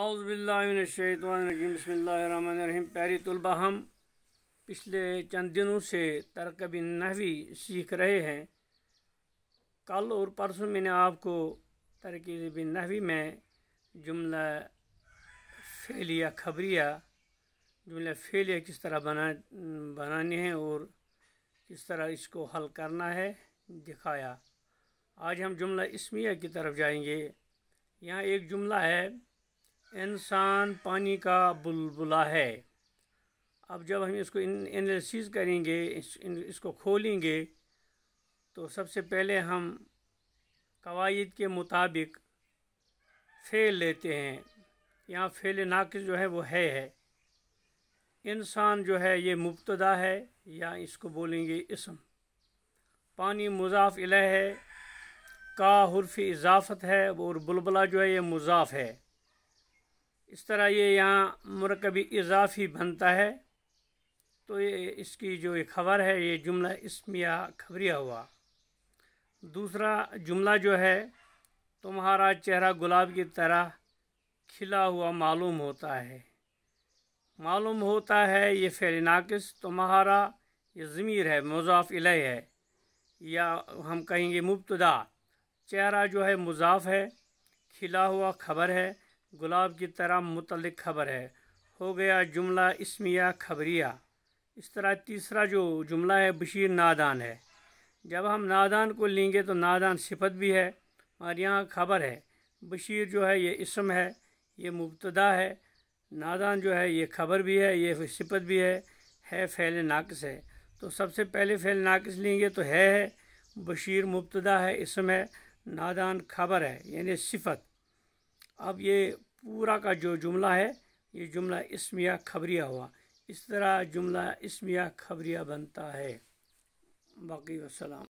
आउज़बिल्लाशैतरजीम प्यारी तलबा हम पिछले चंद दिनों से तरकब नहवी सीख रहे हैं कल और परसों मैंने आपको तरकीब नहवी में जुमला फेलिया खबरिया जुमला फेलिया किस तरह बना बनानी है और किस तरह इसको हल करना है दिखाया आज हम जुमला इसमिया की तरफ जाएंगे यहाँ एक जुमला है इंसान पानी का बुलबुला है अब जब हम इसको एनालिसिस करेंगे इस, इसको खोलेंगे तो सबसे पहले हम कवायद के मुताबिक फेल लेते हैं यहाँ फेल नाक़ जो है वो है है इंसान जो है ये मुबतदा है या इसको बोलेंगे इसम पानी मुजाफ इला है का हरफ इजाफत है और बुलबुला जो है ये मुजाफ है इस तरह ये यहाँ मरकबी इजाफी बनता है तो ये इसकी जो ये खबर है ये जुमला इसमिया खबरिया हुआ दूसरा जुमला जो है तुम्हारा चेहरा गुलाब की तरह खिला हुआ मालूम होता है मालूम होता है ये नाकस तुम्हारा ये ज़मीर है मुजाफ इले है या हम कहेंगे मुबतदा चेहरा जो है मुजाफ है खिला हुआ खबर है गुलाब की तरह मुतल खबर है हो गया जुमला इसमिया खबरिया इस तरह तीसरा जो जुमला है बशीर नादान है जब हम नादान को लेंगे तो नादान सिफत भी है और यहाँ खबर है बशीर जो है ये इसम है ये मुबतदा है नादान जो है ये खबर भी है ये सिफत भी है है फैल नाकस है तो सबसे पहले फैल नाकस लेंगे तो है है बशीर मुबतदा है इसम है नादान खबर है यानी सिफत अब ये पूरा का जो जुमला है ये जुमला इसमिया खबरिया हुआ इस तरह जुमला इसमिया खबरिया बनता है बाकी वसलाम